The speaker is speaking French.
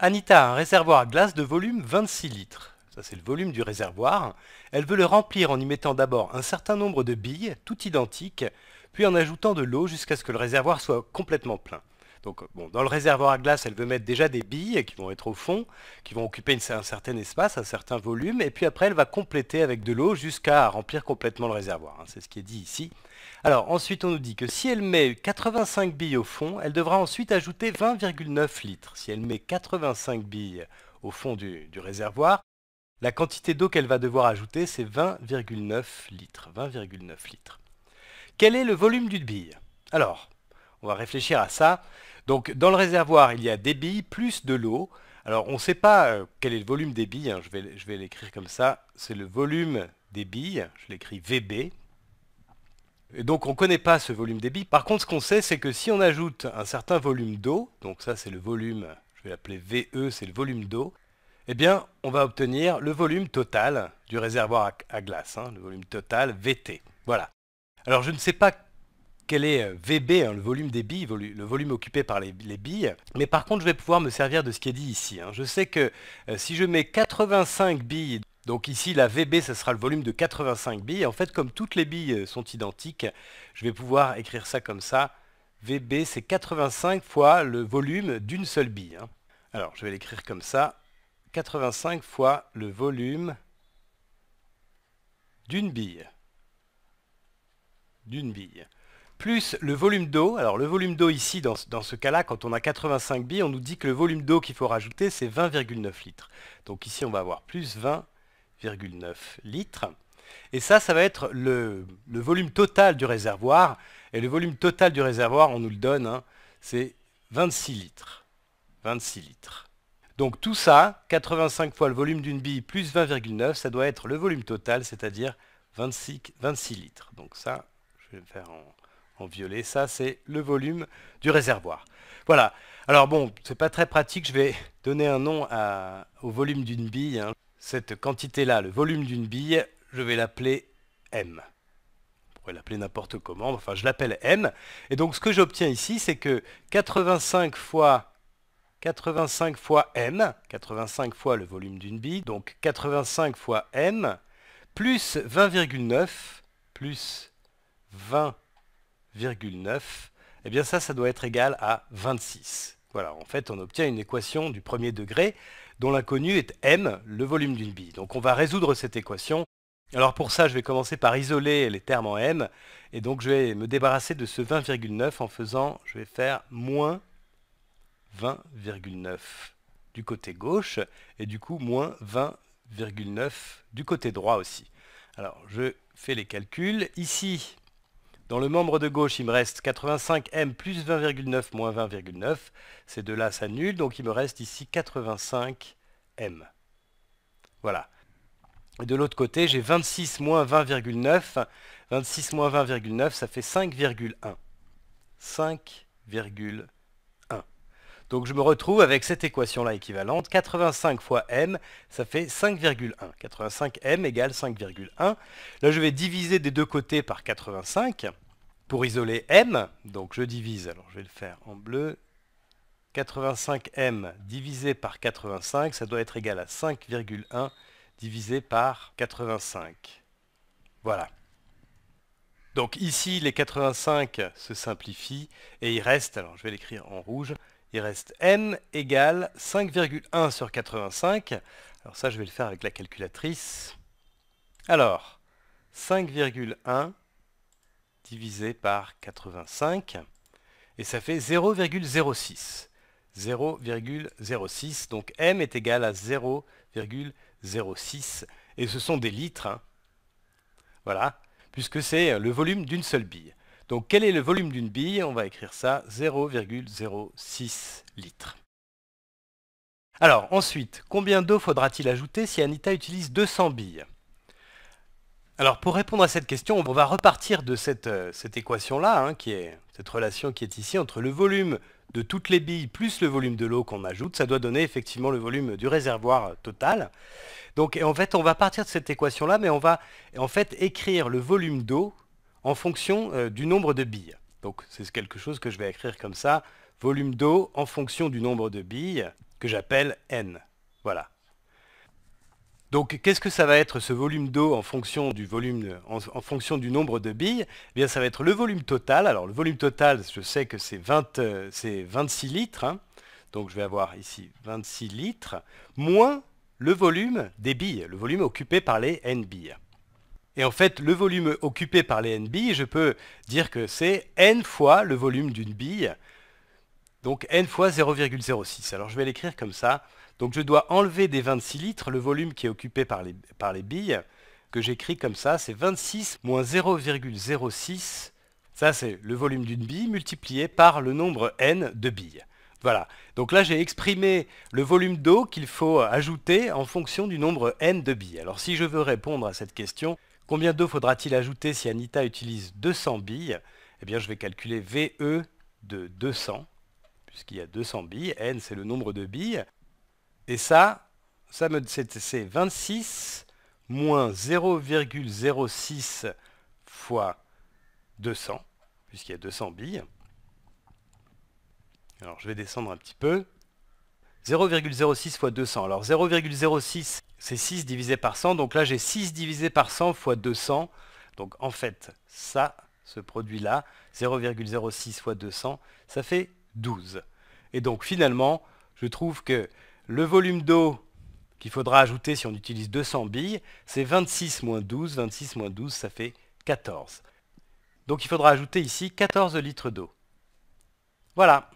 Anita a un réservoir à glace de volume 26 litres. Ça, c'est le volume du réservoir. Elle veut le remplir en y mettant d'abord un certain nombre de billes, toutes identiques, puis en ajoutant de l'eau jusqu'à ce que le réservoir soit complètement plein. Donc bon, dans le réservoir à glace, elle veut mettre déjà des billes qui vont être au fond, qui vont occuper un certain espace, un certain volume, et puis après elle va compléter avec de l'eau jusqu'à remplir complètement le réservoir. Hein. C'est ce qui est dit ici. Alors ensuite on nous dit que si elle met 85 billes au fond, elle devra ensuite ajouter 20,9 litres. Si elle met 85 billes au fond du, réservoir, la quantité d'eau qu'elle va devoir ajouter, c'est 20,9 litres. 20,9 litres. Quel est le volume d'une bille Alors, on va réfléchir à ça. Donc dans le réservoir, il y a des billes plus de l'eau. Alors on ne sait pas euh, quel est le volume des billes, hein. je vais, je vais l'écrire comme ça. C'est le volume des billes, je l'écris VB. Et donc on ne connaît pas ce volume des billes. Par contre, ce qu'on sait, c'est que si on ajoute un certain volume d'eau, donc ça c'est le volume, je vais l'appeler VE, c'est le volume d'eau, eh bien on va obtenir le volume total du réservoir à, glace, hein, le volume total VT. Voilà. Alors je ne sais pas quel est euh, VB, hein, le volume des billes, le volume occupé par les, billes. Mais par contre, je vais pouvoir me servir de ce qui est dit ici. Hein. Je sais que euh, si je mets 85 billes, donc ici la VB, ce sera le volume de 85 billes. En fait, comme toutes les billes euh, sont identiques, je vais pouvoir écrire ça comme ça. VB, c'est 85 fois le volume d'une seule bille. Hein. Alors, je vais l'écrire comme ça. 85 fois le volume d'une bille. D'une bille plus le volume d'eau. Alors le volume d'eau ici, dans, ce cas-là, quand on a 85 billes, on nous dit que le volume d'eau qu'il faut rajouter, c'est 20,9 litres. Donc ici, on va avoir plus 20,9 litres. Et ça, ça va être le, volume total du réservoir. Et le volume total du réservoir, on nous le donne, hein, c'est 26 litres. 26 litres. Donc tout ça, 85 fois le volume d'une bille plus 20,9, ça doit être le volume total, c'est-à-dire 26, 26 litres. Donc ça, je vais le faire en, en violet. Ça, c'est le volume du réservoir. Voilà. Alors bon, c'est pas très pratique, je vais donner un nom au volume d'une bille. Hein. Cette quantité-là, le volume d'une bille, je vais l'appeler M. On pourrait l'appeler n'importe comment, enfin je l'appelle M. Et donc ce que j'obtiens ici, c'est que 85 fois 85 fois M, 85 fois le volume d'une bille, donc 85 fois M, plus 20,9, plus 20, 20,9, eh bien ça, ça doit être égal à 26. Voilà, en fait, on obtient une équation du premier degré dont l'inconnu est m, le volume d'une bille. Donc on va résoudre cette équation. Alors pour ça, je vais commencer par isoler les termes en m, et donc je vais me débarrasser de ce 20,9 en faisant, je vais faire moins 20,9 du côté gauche, et du coup moins 20,9 du côté droit aussi. Alors je fais les calculs. Ici, dans le membre de gauche, il me reste 85M plus 20,9 moins 20,9. Ces deux-là s'annulent, donc il me reste ici 85M. Voilà. Et de l'autre côté, j'ai 26 moins 20,9. 26 moins 20,9, ça fait 5,1. 5,1. Donc je me retrouve avec cette équation-là équivalente. 85 fois m, ça fait 5,1. 85m égale 5,1. Là, je vais diviser des deux côtés par 85 pour isoler m. Donc je divise, alors je vais le faire en bleu. 85m divisé par 85, ça doit être égal à 5,1 divisé par 85. Voilà. Donc ici, les 85 se simplifient et il reste, alors je vais l'écrire en rouge, il reste n égale 5,1 sur 85. Alors ça, je vais le faire avec la calculatrice. Alors, 5,1 divisé par 85, et ça fait 0,06. 0,06, donc m est égal à 0,06, et ce sont des litres, hein. voilà, puisque c'est le volume d'une seule bille. Donc quel est le volume d'une bille On va écrire ça 0,06 litres. Alors ensuite, combien d'eau faudra-t-il ajouter si Anita utilise 200 billes Alors pour répondre à cette question, on va repartir de cette, euh, équation-là, hein, qui est cette relation qui est ici entre le volume de toutes les billes plus le volume de l'eau qu'on ajoute, ça doit donner effectivement le volume du réservoir euh, total. Donc en fait, on va partir de cette équation-là, mais on va en fait écrire le volume d'eau en fonction euh, du nombre de billes. Donc c'est quelque chose que je vais écrire comme ça, volume d'eau en fonction du nombre de billes, que j'appelle n. Voilà. Donc qu'est-ce que ça va être ce volume d'eau en fonction du volume en, fonction du nombre de billes eh bien ça va être le volume total. Alors le volume total, je sais que c'est 26 euh, litres hein. Donc je vais avoir ici 26 litres moins le volume des billes, le volume occupé par les n billes. Et en fait, le volume occupé par les n billes, je peux dire que c'est n fois le volume d'une bille, donc n fois 0,06. Alors je vais l'écrire comme ça. Donc je dois enlever des 26 litres le volume qui est occupé par les, billes, que j'écris comme ça, c'est 26 moins 0,06, ça c'est le volume d'une bille multiplié par le nombre n de billes. Voilà, donc là j'ai exprimé le volume d'eau qu'il faut ajouter en fonction du nombre n de billes. Alors si je veux répondre à cette question, Combien d'eau faudra-t-il ajouter si Anita utilise 200 billes Eh bien, je vais calculer VE de 200, puisqu'il y a 200 billes. N, c'est le nombre de billes. Et ça, ça me c'est 26 moins 0,06 fois 200, puisqu'il y a 200 billes. Alors, je vais descendre un petit peu. 0,06 fois 200. Alors 0,06 c'est 6 divisé par 100. Donc là, j'ai 6 divisé par 100 fois 200. Donc en fait, ça, ce produit-là, 0,06 fois 200, ça fait 12. Et donc finalement, je trouve que le volume d'eau qu'il faudra ajouter si on utilise 200 billes, c'est 26 moins 12. 26 moins 12, ça fait 14. Donc il faudra ajouter ici 14 litres d'eau. Voilà.